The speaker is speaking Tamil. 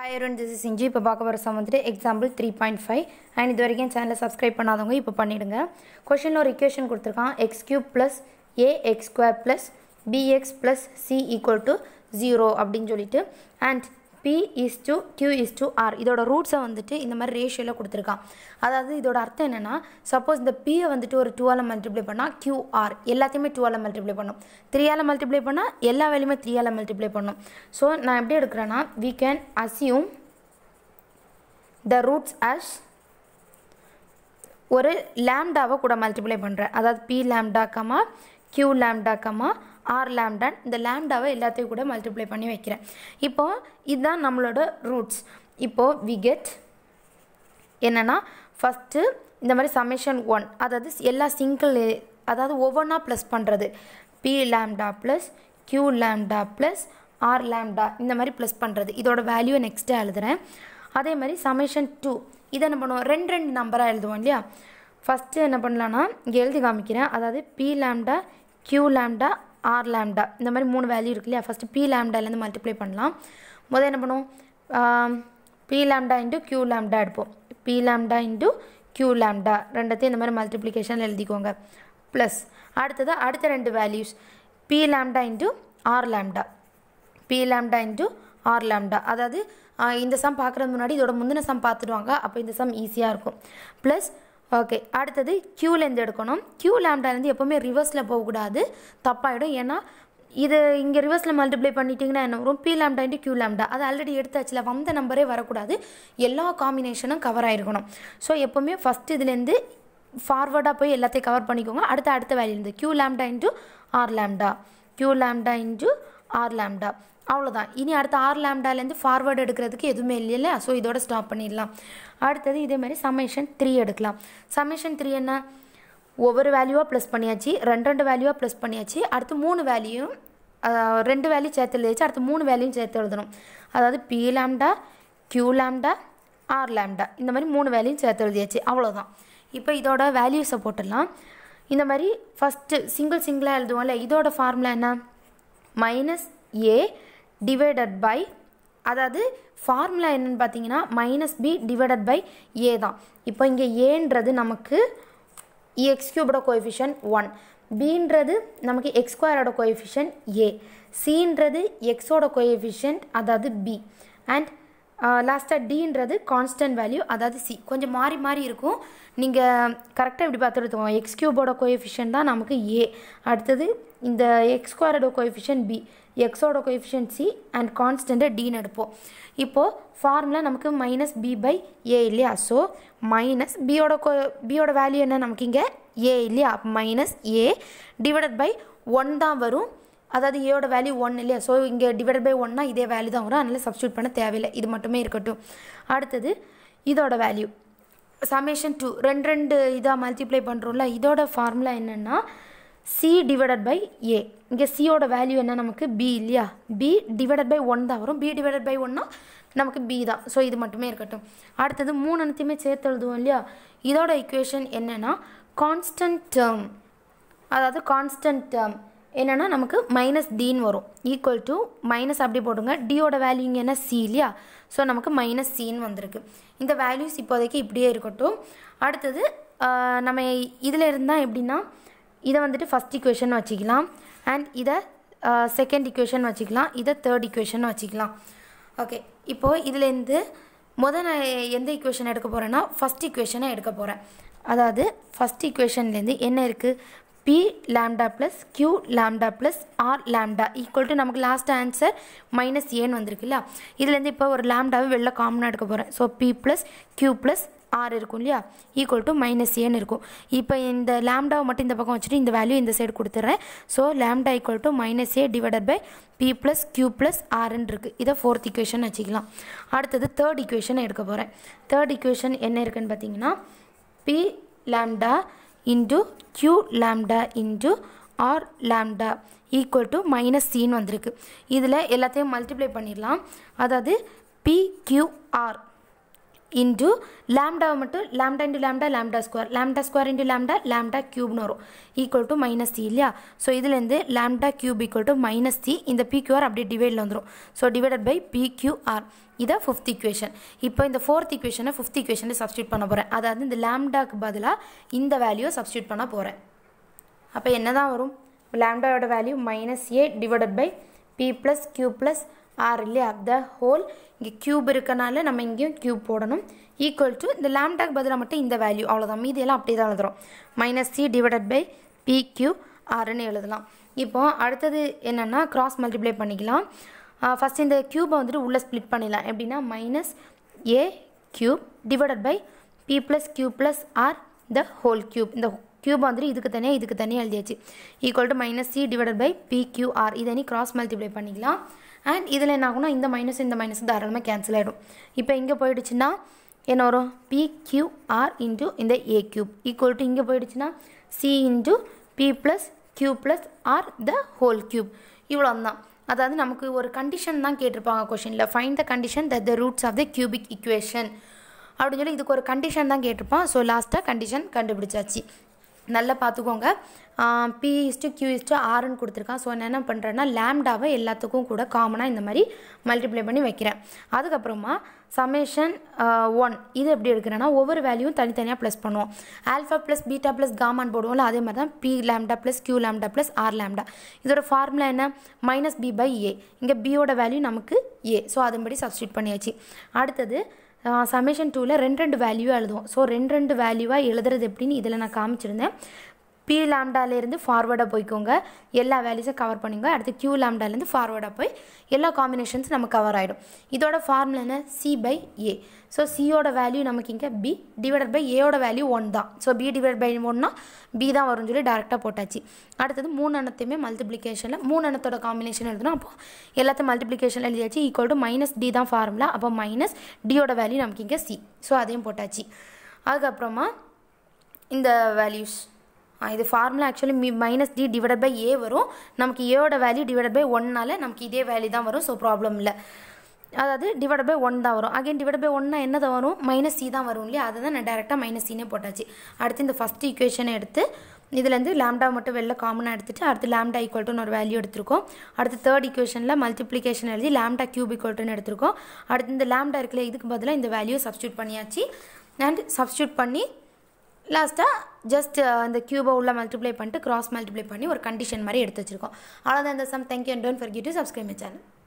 ஹாய் அருண் திஸ் இஸ் இஞ்சி இப்போ பார்க்க வர வந்துட்டு example three point five and இது வரைக்கும் சேனலை சப்ஸ்கிரைப் பண்ணாதவங்க இப்போ பண்ணிவிடுங்க கொஷின் ஒரு இக்குவேஷன் கொடுத்துருக்கான் x cube plus a x square plus b x plus c equal to zero அப்படின்னு சொல்லிட்டு and p is to q is to r இதோட ரூட்ஸை வந்துட்டு இந்த மாதிரி ரேஷியோவில் கொடுத்துருக்கான் அதாவது இதோட அர்த்தம் என்னென்னா சப்போஸ் இந்த பியை வந்துட்டு ஒரு டூவால் மல்டிப்ளை பண்ணால் ஆர் எல்லாத்தையுமே டூவால் மல்டிப்ளை பண்ணும் த்ரீயால் மல்டிப்ளை பண்ணால் எல்லா வேலையுமே த்ரீயால் மல்டிப்ளை பண்ணும் ஸோ நான் எப்படி எடுக்கிறேன்னா we can assume the roots as ஒரு லேம்டாவை கூட மல்டிப்ளை பண்ணுறேன் அதாவது p lambda comma q lambda comma r லேம்டான் இந்த லேம்டாவை எல்லாத்தையும் கூட மல்டிப்ளை பண்ணி வைக்கிறேன் இப்போது இதுதான் நம்மளோட ரூட்ஸ் இப்போது விகெட் என்னென்னா ஃபஸ்ட்டு இந்த மாதிரி சமேஷன் ஒன் அதாவது எல்லா சிங்கிள் அதாவது ஒவ்வொன்றா ப்ளஸ் பண்ணுறது p lambda plus q lambda plus r lambda இந்த மாதிரி ப்ளஸ் பண்ணுறது இதோட வேல்யூ நெக்ஸ்ட்டு எழுதுகிறேன் அதே மாதிரி சமேஷன் டூ இதை என்ன பண்ணுவோம் ரெண்டு ரெண்டு நம்பராக எழுதுவோம் இல்லையா ஃபஸ்ட்டு என்ன பண்ணலான்னா இங்கே எழுதி காமிக்கிறேன் அதாவது p lambda q lambda r lambda இந்த மாதிரி மூணு வேல்யூ இருக்கு இல்லையா ஃபஸ்ட்டு பி லேம்டாலேருந்து மல்டிப்ளை பண்ணலாம் முதல் என்ன பண்ணுவோம் p lambda into q lambda எடுப்போம் p lambda into q lambda ரெண்டத்தையும் இந்த மாதிரி மல்டிப்ளிகேஷனில் எழுதிக்கோங்க ப்ளஸ் அடுத்தது அடுத்த ரெண்டு values p lambda into r lambda p lambda into r lambda அதாவது இந்த சம் பார்க்குறது முன்னாடி இதோட முந்தின சம் பார்த்துடுவாங்க அப்போ இந்த சம் ஈஸியாக இருக்கும் ப்ளஸ் ஓகே அடுத்தது க்யூலேருந்து எடுக்கணும் க்யூ லேம்டாலேருந்து எப்போவுமே ரிவர்ஸில் போகக்கூடாது தப்பாயிடும் ஏன்னா இது இங்கே ரிவர்ஸில் மல்டிப்ளை பண்ணிட்டீங்கன்னா என்ன வரும் p lambda into q lambda அது ஆல்ரெடி எடுத்தாச்சுல வந்த நம்பரே வரக்கூடாது எல்லா காம்பினேஷனும் கவர் ஆகிருக்கணும் ஸோ எப்போவுமே ஃபஸ்ட் இதுலேருந்து ஃபார்வர்டாக போய் எல்லாத்தையும் கவர் பண்ணிக்கோங்க அடுத்த அடுத்த value q q lambda into r lambda q lambda into r lambda அவ்வளோதான் இனி அடுத்த ஆறு லேம்டாலேருந்து ஃபார்வேர்டு எடுக்கிறதுக்கு எதுவுமே இல்லைல்ல ஸோ இதோட ஸ்டாப் பண்ணிடலாம் அடுத்தது இதே மாதிரி சமேஷன் த்ரீ எடுக்கலாம் சமேஷன் த்ரீ என்ன ஒவ்வொரு வேல்யூவாக ப்ளஸ் பண்ணியாச்சு ரெண்டு ரெண்டு வேல்யூவாக ப்ளஸ் பண்ணியாச்சு அடுத்து மூணு வேல்யூ ரெண்டு வேல்யூ சேர்த்து எழுதிச்சு அடுத்து மூணு வேல்யூ சேர்த்து எழுதணும் அதாவது p lambda q lambda r lambda இந்த மாதிரி மூணு வேல்யூ சேர்த்து எழுதியாச்சு அவ்வளோதான் இப்போ இதோட வேல்யூஸை போட்டுடலாம் இந்த மாதிரி ஃபஸ்ட்டு சிங்கிள் சிங்கிளாக எழுதுவோம்ல இதோட ஃபார்முலா என்ன மைனஸ் ஏ டிவைடட் பை அதாவது ஃபார்முலா என்னென்னு பார்த்தீங்கன்னா minus b divided by a தான் இப்போ இங்கே ஏன்றது நமக்கு எக்ஸ் கியூபோட கோஎஃபிஷியன் ஒன் பின்றது நமக்கு எக்ஸ்கொயரோட ஸ்கொயரோட ஏ சின்றது எக்ஸோட கோஎஃபிஷியன்ட் அதாவது பி அண்ட் லாஸ்ட்டாக டீன்றது கான்ஸ்டன்ட் வேல்யூ அதாவது சி கொஞ்சம் மாறி மாறி இருக்கும் நீங்கள் கரெக்டாக இப்படி பார்த்து எடுத்துக்கோங்க எக்ஸ் கியூபோட கோஎஃபிஷியன் தான் நமக்கு ஏ அடுத்தது இந்த எக்ஸ் ஸ்கொயரோட கோஎஃபிஷியன் பி எக்ஸோட கோஎஃபிஷியன் சி அண்ட் கான்ஸ்டண்ட்டை டீன் எடுப்போம் இப்போது ஃபார்முலா நமக்கு மைனஸ் பி பை ஏ இல்லையா ஸோ மைனஸ் பியோட கோ பியோட வேல்யூ என்ன நமக்கு இங்கே ஏ இல்லையா minus a divided by one தான் வரும் அதாவது ஏயோட வேல்யூ ஒன் இல்லையா ஸோ இங்கே டிவைட் பை ஒன்னா இதே வேல்யூ தான் வரும் அதனால் சப்ஸ்டியூட் பண்ண தேவையில்லை இது மட்டுமே இருக்கட்டும் அடுத்தது இதோட வேல்யூ சமேஷன் டூ ரெண்டு ரெண்டு இதாக மல்டிப்ளை பண்ணுறோம்ல இதோட ஃபார்முலா என்னென்னா சி டிவைடட் பை ஏ இங்கே சியோட வேல்யூ என்ன நமக்கு பி இல்லையா பி டிவைடட் பை ஒன் தான் வரும் பி டிவைடட் பை ஒன்னா நமக்கு பி தான் ஸோ இது மட்டுமே இருக்கட்டும் அடுத்தது மூணு அனைத்தையுமே சேர்த்து எழுதுவோம் இல்லையா இதோட இக்குவேஷன் என்னென்னா கான்ஸ்டன்ட் டேர்ம் அதாவது கான்ஸ்டன்ட் டேர்ம் என்னென்னா நமக்கு மைனஸ் டின்னு வரும் ஈக்குவல் டு மைனஸ் அப்படி போட்டுங்க டியோட வேல்யூங்க என்ன சி இல்லையா ஸோ நமக்கு மைனஸ் சின்னு வந்திருக்கு இந்த வேல்யூஸ் இப்போதைக்கு இப்படியே இருக்கட்டும் அடுத்தது நம்ம இதில் இருந்தால் எப்படின்னா இதை வந்துட்டு ஃபஸ்ட் இக்குவேஷன் வச்சுக்கலாம் அண்ட் இதை செகண்ட் இக்குவேஷன் வச்சுக்கலாம் இதை தேர்ட் இக்குவேஷன் வச்சுக்கலாம் ஓகே இப்போது இதுலேருந்து முதல் நான் எந்த இக்குவேஷன் எடுக்க போகிறேன்னா ஃபஸ்ட் இக்குவேஷனை எடுக்க போகிறேன் அதாவது ஃபஸ்ட் இக்குவேஷன்லேருந்து என்ன இருக்குது p lambda plus Q lambda plus r lambda equal to நமக்கு லாஸ்ட் ஆன்சர் மைனஸ் ஏன்னு வந்திருக்குல்ல இதுலேருந்து இப்போ ஒரு லேம்டாவை வெளில காமனாக எடுக்க போகிறேன் so p plus Q plus r இருக்கும் இல்லையா ஈக்குவல் டு மைனஸ் ஏன்னு இருக்கும் இப்போ இந்த லேம்டாவை மட்டும் இந்த பக்கம் வச்சுட்டு இந்த வேல்யூ இந்த சைடு கொடுத்துட்றேன் so lambda equal to minus a divided by p plus Q plus ஆர்ன்னு இருக்குது இதை ஃபோர்த் equation வச்சுக்கலாம் அடுத்தது தேர்ட் equation எடுக்க போகிறேன் தேர்ட் equation என்ன இருக்குன்னு பார்த்தீங்கன்னா p lambda into q lambda into r lambda equal to minus c வந்திருக்கு இதில் எல்லாத்தையும் மல்டிப்ளை பண்ணிடலாம் அதாவது பிக்யூஆர் ಇಂಟು ಲ್ಯಾಮ್ಡಾ ಮಟ್ಟು lambda into lambda lambda square lambda square into lambda lambda க்யூப்னு வரும் ஈக்குவல் டு மைனஸ் தி இல்லையா ஸோ இதுலேருந்து lambda cube equal to minus d இந்த பிக்யூஆர் அப்படியே டிவைடில் வந்துடும் so divided by p p q r இதான் ஃபிஃப்த் இக்குவேஷன் இப்போ இந்த ஃபோர்த் இக்குவேஷனை ஃபிஃப்த் இக்குவேஷனில் சப்ஸ்டியூட் பண்ண போகிறேன் அதாவது இந்த லேம்டாக்கு பதிலாக இந்த வேல்யூவை சப்ஸ்டியூட் பண்ண போகிறேன் அப்போ என்ன தான் வரும் லேம்டாவோட value minus a divided by p plus q plus r இல்லையா த ஹோல் இங்கே க்யூப் இருக்கனால நம்ம இங்கேயும் க்யூப் போடணும் ஈக்குவல் டு இந்த லேம்டாக்கு பதிலாக மட்டும் இந்த வேல்யூ அவ்வளோதான் மீதி எல்லாம் அப்படி தான் எழுதுகிறோம் minus c divided by p q ஆறுன்னு எழுதலாம் இப்போது அடுத்தது என்னென்னா க்ராஸ் மல்டிப்ளை பண்ணிக்கலாம் ஃபஸ்ட் இந்த க்யூபை வந்துட்டு உள்ளே ஸ்ப்ளிட் பண்ணிடலாம் எப்படின்னா minus a cube divided by p plus q plus r the whole cube இந்த க்யூப் வந்துட்டு இதுக்கு தனியாக இதுக்கு தனியாக எழுதியாச்சு equal to minus c divided by p q r இதை நீ க்ராஸ் மல்டிப்ளை பண்ணிக்கலாம் அண்ட் இதில் என்ன ஆகும்னா இந்த மைனஸ் இந்த மைனஸ் தாராளமாக கேன்சல் ஆகிடும் இப்போ இங்கே போயிடுச்சுன்னா என்ன வரும் பி பிக்யூஆர் இன்ட்டு இந்த ஏ கியூப் ஈக்குவல் டு இங்கே போயிடுச்சுன்னா c into p plus q plus r the whole cube இவ்வளோந்தான் அதாவது நமக்கு ஒரு கண்டிஷன் தான் கேட்டிருப்பாங்க கொஷினில் find the condition the the roots of the cubic equation அப்படின்னு சொல்லி இதுக்கு ஒரு கண்டிஷன் தான் கேட்டிருப்பான் ஸோ லாஸ்ட்டாக கண்டிஷன் கண்டுபிடிச்சாச்சு நல்லா பார்த்துக்கோங்க பி இஸ்ட்டு கியூ இஸ்ட்டு ஆர்னு கொடுத்துருக்கான் ஸோ நான் என்ன பண்ணுறேன்னா லேம்டாவை எல்லாத்துக்கும் கூட காமனாக இந்த மாதிரி மல்டிப்ளை பண்ணி வைக்கிறேன் அதுக்கப்புறமா சமேஷன் ஒன் இது எப்படி எடுக்கிறேன்னா ஒவ்வொரு வேல்யூவும் தனித்தனியாக ப்ளஸ் பண்ணுவோம் alpha plus beta plus gamma போடுவோம்ல அதே மாதிரி தான் p lambda plus q lambda plus r lambda இதோட ஃபார்முலா என்ன மைனஸ் பி பை ஏ இங்கே பியோட வேல்யூ நமக்கு ஏ ஸோ அதன்படி சப்ஸ்டியூட் பண்ணியாச்சு அடுத்தது சமேஷன் டூவில் ரெண்டு ரெண்டு வேல்யூவாக எழுதுவோம் ஸோ ரெண்டு ரெண்டு வேல்யூவாக எழுதுறது எப்படின்னு இதில் நான் காமிச்சிருந்தேன் பி லேம்டாலேருந்து ஃபார்வேர்டாக போய்க்கோங்க எல்லா வேல்யூஸும் கவர் பண்ணிங்க அடுத்து கியூ லேம்டாலேருந்து ஃபார்வேர்டாக போய் எல்லா காம்பினேஷன்ஸ் நம்ம கவர் ஆகிடும் இதோட ஃபார்முலா என்ன சி பை ஏ ஸோ சியோட வேல்யூ நமக்கு இங்கே பி டிவைடட் பை ஏயோட வேல்யூ ஒன் தான் ஸோ பி டிவைட் பை ஒன்னா பி தான் வரும்னு சொல்லி டேரெக்டாக போட்டாச்சு அடுத்தது மூணு அணத்தையுமே மல்டிப்ளிகேஷனில் மூணு எண்ணத்தோட காம்பினேஷன் எழுதணும் அப்போ எல்லாத்தையும் மல்டிப்ளிகேஷன் எழுதியாச்சு ஈக்குவல் டு மைனஸ் டி தான் ஃபார்முலா அப்போ மைனஸ் டியோட வேல்யூ நமக்கு இங்கே சி ஸோ அதையும் போட்டாச்சு அதுக்கப்புறமா இந்த வேல்யூஸ் இது ஃபார்முலா ஆக்சுவலி மி minus d divided by a வரும் நமக்கு ஏயோட வேல்யூ டிவைடட் பை ஒன்னால் நமக்கு இதே வேல்யூ தான் வரும் ஸோ ப்ராப்ளம் இல்லை அதாவது டிவைட் பை ஒன் தான் வரும் அகைன் டிவைட் பை ஒன்னா என்ன தான் வரும் மைனஸ் சி தான் வரும் இல்லையா அதை தான் நான் டேரெக்டாக மைனஸ் சீனே போட்டாச்சு அடுத்து இந்த ஃபஸ்ட் ஈக்குவேஷனை எடுத்து இதுலேருந்து லேம்டா மட்டும் வெளில காமனாக எடுத்துகிட்டு அடுத்து லேம்டா ஈக்குவல் டுன்னு ஒரு வேல்யூ எடுத்திருக்கோம் அடுத்து தேர்ட் ஈக்குவேஷனில் மல்டிப்ளிகேஷன் எழுதி லேம்டா கியூப் ஈக்குவல் டுன்னு எடுத்திருக்கோம் அடுத்து இந்த லேம்டா இருக்குல்ல இதுக்கு பதிலாக இந்த வேல்யூ சப்ஸ்டியூட் பண்ணியாச்சு அண்ட் சப்ஸ்டியூட் பண்ணி லாஸ்ட்டாக ஜஸ்ட் அந்த கியூபை உள்ள மல்டிப்ளை பண்ணிட்டு கிராஸ் மல்டிப்ளை பண்ணி ஒரு கண்டிஷன் மாதிரி எடுத்து வச்சிருக்கோம் அவ்வளோதான் இந்த sum thank you and don't forget to subscribe my channel